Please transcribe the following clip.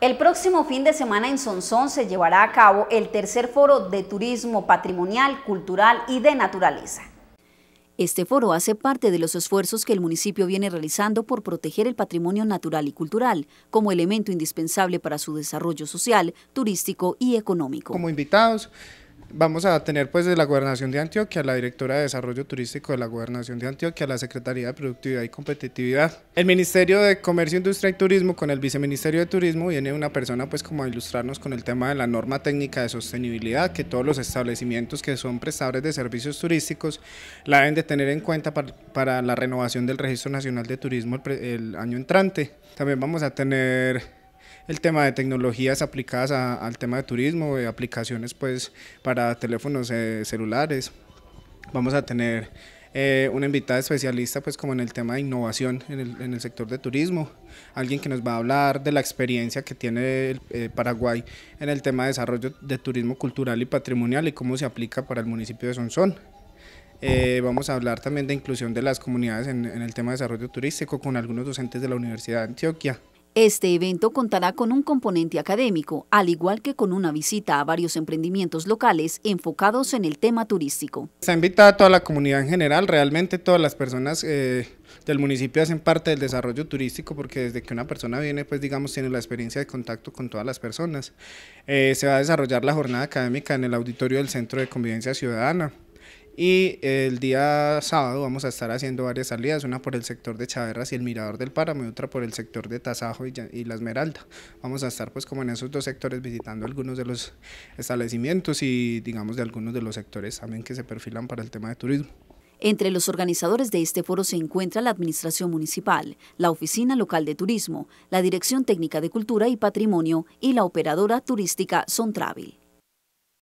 El próximo fin de semana en Sonsón se llevará a cabo el tercer foro de turismo patrimonial, cultural y de naturaleza. Este foro hace parte de los esfuerzos que el municipio viene realizando por proteger el patrimonio natural y cultural como elemento indispensable para su desarrollo social, turístico y económico. Como invitados vamos a tener pues de la Gobernación de Antioquia, la Directora de Desarrollo Turístico de la Gobernación de Antioquia, a la Secretaría de Productividad y Competitividad. El Ministerio de Comercio, Industria y Turismo con el Viceministerio de Turismo viene una persona pues como a ilustrarnos con el tema de la norma técnica de sostenibilidad que todos los establecimientos que son prestadores de servicios turísticos la deben de tener en cuenta para, la renovación del Registro Nacional de Turismo el año entrante. También vamos a tener el tema de tecnologías aplicadas al tema de turismo, de aplicaciones pues para teléfonos eh, celulares. Vamos a tener eh, una invitada especialista pues como en el tema de innovación en el, sector de turismo, alguien que nos va a hablar de la experiencia que tiene el, eh, Paraguay en el tema de desarrollo de turismo cultural y patrimonial y cómo se aplica para el municipio de Sonsón. vamos a hablar también de inclusión de las comunidades en, en el tema de desarrollo turístico con algunos docentes de la Universidad de Antioquia. Este evento contará con un componente académico, al igual que con una visita a varios emprendimientos locales enfocados en el tema turístico. ha invitado a toda la comunidad en general, realmente todas las personas eh, del municipio hacen parte del desarrollo turístico porque desde que una persona viene, pues digamos, tiene la experiencia de contacto con todas las personas. Eh, se va a desarrollar la jornada académica en el auditorio del Centro de Convivencia Ciudadana. Y el día sábado vamos a estar haciendo varias salidas, una por el sector de Chaverras y el Mirador del Páramo y otra por el sector de Tasajo y, La Esmeralda. Vamos a estar pues como en esos dos sectores visitando algunos de los establecimientos y digamos de algunos de los sectores también que se perfilan para el tema de turismo. Entre los organizadores de este foro se encuentra la Administración Municipal, la Oficina Local de Turismo, la Dirección Técnica de Cultura y Patrimonio y la operadora turística Sontravil.